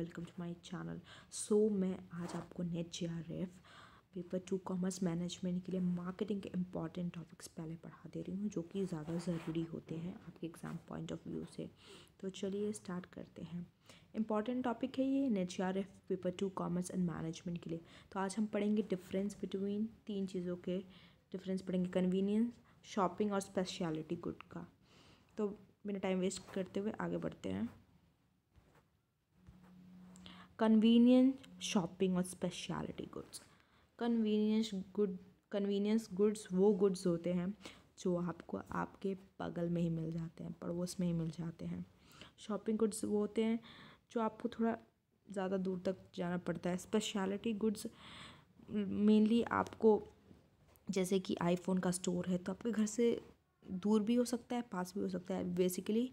welcome to my channel so मैं आज आपको NET J paper two commerce management के लिए मार्केटिंग के इंपॉर्टेंट टॉपिक्स पहले पढ़ा दे रही हूँ जो कि ज़्यादा ज़रूरी होते हैं आपके एग्ज़ाम पॉइंट ऑफ व्यू से तो चलिए स्टार्ट करते हैं इंपॉर्टेंट टॉपिक है ये NET J paper two commerce and management के लिए तो आज हम पढ़ेंगे डिफरेंस बिटवीन तीन चीज़ों के डिफरेंस पढ़ेंगे कन्वीनियंस शॉपिंग और स्पेशलिटी गुड का तो बिना टाइम वेस्ट करते हुए आगे बढ़ते हैं कन्वीनियंस शॉपिंग और specialty goods convenience good convenience goods वो गुड्स होते हैं जो आपको आपके बगल में ही मिल जाते हैं पड़ोस में ही मिल जाते हैं शॉपिंग गुड्स वो होते हैं जो आपको थोड़ा ज़्यादा दूर तक जाना पड़ता है स्पेशलिटी गुड्स मेनली आपको जैसे कि आईफोन का स्टोर है तो आपके घर से दूर भी हो सकता है पास भी हो सकता है बेसिकली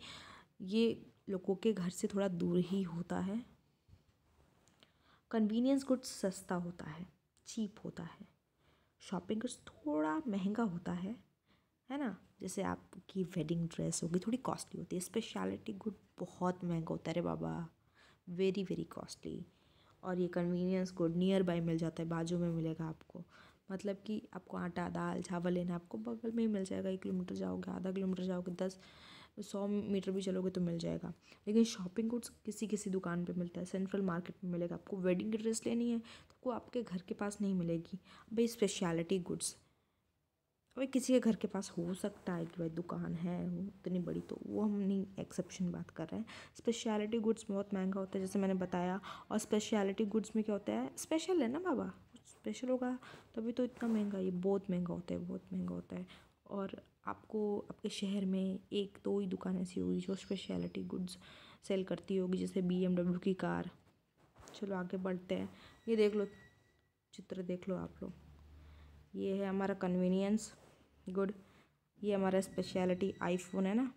ये लोगों के घर से थोड़ा दूर ही होता है कन्वीनियंस गुड्स सस्ता होता है चीप होता है शॉपिंग कुछ थोड़ा महंगा होता है है ना जैसे आपकी वेडिंग ड्रेस होगी थोड़ी कॉस्टली होती है स्पेशलिटी गुड बहुत महंगा होता है रे बाबा वेरी वेरी कॉस्टली और ये कन्वीनियंस गुड नियर बाई मिल जाता है बाजू में मिलेगा आपको मतलब कि आपको आटा दाल चावल लेना आपको बगल में ही मिल जाएगा एक किलोमीटर जाओगे आधा किलोमीटर जाओगे दस सौ मीटर भी चलोगे तो मिल जाएगा लेकिन शॉपिंग गुड्स किसी किसी दुकान पे मिलता है सेंट्रल मार्केट में मिलेगा आपको वेडिंग ड्रेस लेनी है तो आपको आपके घर के पास नहीं मिलेगी भाई स्पेशलिटी गुड्स भाई किसी के घर के पास हो सकता है कि भाई दुकान है उतनी बड़ी तो वो हम नहीं एक्सेप्शन बात कर रहे हैं स्पेशलिटी गुड्स बहुत महंगा होता है जैसे मैंने बताया और स्पेशलिटी गुड्स में क्या होता है स्पेशल है ना बाबा स्पेशल होगा तभी तो इतना महंगा ये बहुत महंगा होता है बहुत महंगा होता है और आपको आपके शहर में एक दो ही दुकान ऐसी होगी जो स्पेशलिटी गुड्स सेल करती होगी जैसे बी की कार चलो आगे बढ़ते हैं ये देख लो चित्र देख लो आप लोग ये है हमारा कन्वीनियंस गुड ये हमारा स्पेशलिटी आईफोन है ना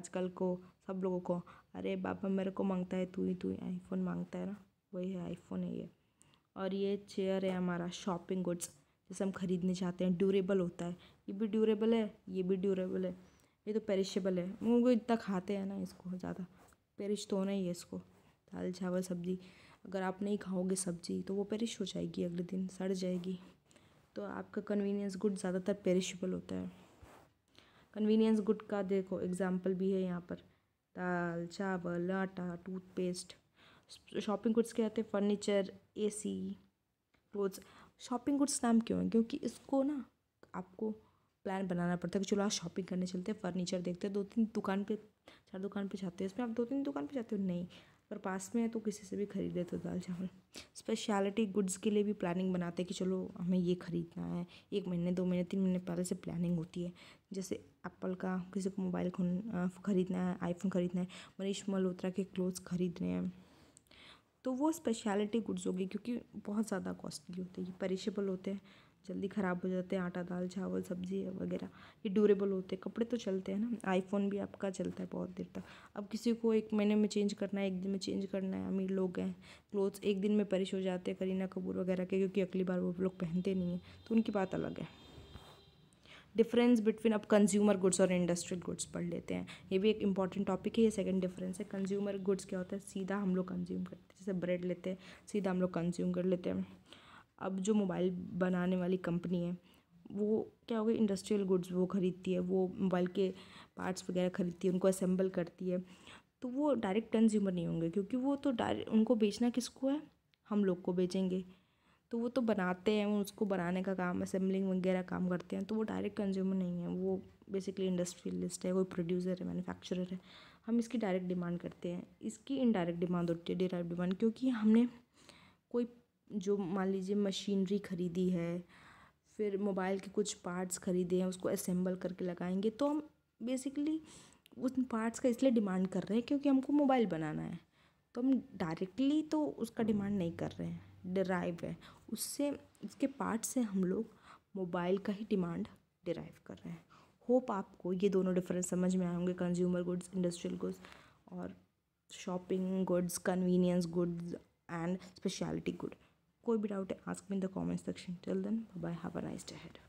आजकल को सब लोगों को अरे बाबा मेरे को मांगता है तू ही तू ही आईफोन मांगता है ना वही है आईफोन है ये और ये चेयर है हमारा शॉपिंग गुड्स जैसे हम ख़रीदने चाहते हैं ड्यूरेबल होता है ये भी ड्यूरेबल है ये भी ड्यूरेबल है ये तो पेरिशेबल है वो लोग इतना खाते हैं ना इसको ज़्यादा पेरिश तो होना ही है इसको दाल चावल सब्ज़ी अगर आप नहीं खाओगे सब्ज़ी तो वो पेरिश हो जाएगी अगले दिन सड़ जाएगी तो आपका कन्वीनियंस गुड ज़्यादातर पेरिशेबल होता है कन्वीनियंस गुड का देखो एग्ज़ाम्पल भी है यहाँ पर दाल चावल आटा टूथपेस्ट शॉपिंग गुड्स के आते हैं furniture AC clothes shopping goods नाम क्यों है क्योंकि इसको ना आपको प्लान बनाना पड़ता है कि चलो आज शॉपिंग करने चलते हैं फर्नीचर देखते हैं दो तीन दुकान पे चार दुकान पे जाते हैं इसमें आप दो तीन दुकान पे जाते हो नहीं अगर पास में है तो किसी से भी खरीद लेते हो तो दाल चावल स्पेशलिटी गुड्स के लिए भी प्लानिंग बनाते हैं कि चलो हमें ये ख़रीदना है एक महीने दो महीने तीन महीने पहले से प्लानिंग होती है जैसे एप्पल का किसी को मोबाइल खरीदना है आईफोन ख़रीदना है मनीष मल्होत्रा के क्लोथ्स खरीदने हैं तो वो स्पेशलिटी गुड्स होगी क्योंकि बहुत ज़्यादा कॉस्टली होते हैं ये परिशेबल होते हैं जल्दी ख़राब हो जाते हैं आटा दाल चावल सब्जी वगैरह ये ड्यूरेबल होते हैं कपड़े तो चलते हैं ना आईफोन भी आपका चलता है बहुत देर तक अब किसी को एक महीने में चेंज करना है एक दिन में चेंज करना है अमीर लोग हैं क्लोथ्स एक दिन में परिश हो जाते हैं करीना कपूर वगैरह के क्योंकि अगली बार वो लोग पहनते नहीं हैं तो उनकी बात अलग है डिफरेंस बिटवीन अब कंज्यूमर गुड्स और इंडस्ट्रियल गुड्स पढ़ लेते हैं ये भी एक इंपॉर्टेंट टॉपिक है ये सेकंड डिफरेंस है कंज्यूमर गुड्स क्या होता है सीधा हम लोग कंज्यूम करते हैं जैसे ब्रेड लेते हैं सीधा हम लोग कंज्यूम कर लेते हैं अब जो मोबाइल बनाने वाली कंपनी है वो क्या हो गया इंडस्ट्रियल गुड्स वो ख़रीदती है वो मोबाइल के पार्ट्स वगैरह ख़रीदती है उनको असेंबल करती है तो वो डायरेक्ट कंज्यूमर नहीं होंगे क्योंकि वो तो डायरेक्ट उनको बेचना किसको है हम लोग को बेचेंगे तो वो तो बनाते हैं उसको बनाने का काम असेंबलिंग वगैरह काम करते हैं तो वो डायरेक्ट कंज्यूमर नहीं है वो बेसिकली इंडस्ट्रियलिस्ट है कोई प्रोड्यूसर है मैन्युफैक्चरर है हम इसकी डायरेक्ट डिमांड करते हैं इसकी इनडायरेक्ट डिमांड होती है डिराइव डिमांड क्योंकि हमने कोई जो मान लीजिए मशीनरी खरीदी है फिर मोबाइल के कुछ पार्ट्स खरीदे हैं उसको असेंबल करके लगाएंगे तो हम बेसिकली उस पार्ट्स का इसलिए डिमांड कर रहे हैं क्योंकि हमको मोबाइल बनाना है तो हम डायरेक्टली तो उसका डिमांड नहीं कर रहे हैं डराइव है उससे उसके पार्ट से हम लोग मोबाइल का ही डिमांड डिराइव कर रहे हैं होप आपको ये दोनों डिफरेंस समझ में आए होंगे कंज्यूमर गुड्स इंडस्ट्रियल गुड्स और shopping goods convenience goods and specialty good कोई भी डाउट है ask me in the comment section till then bye have a nice day head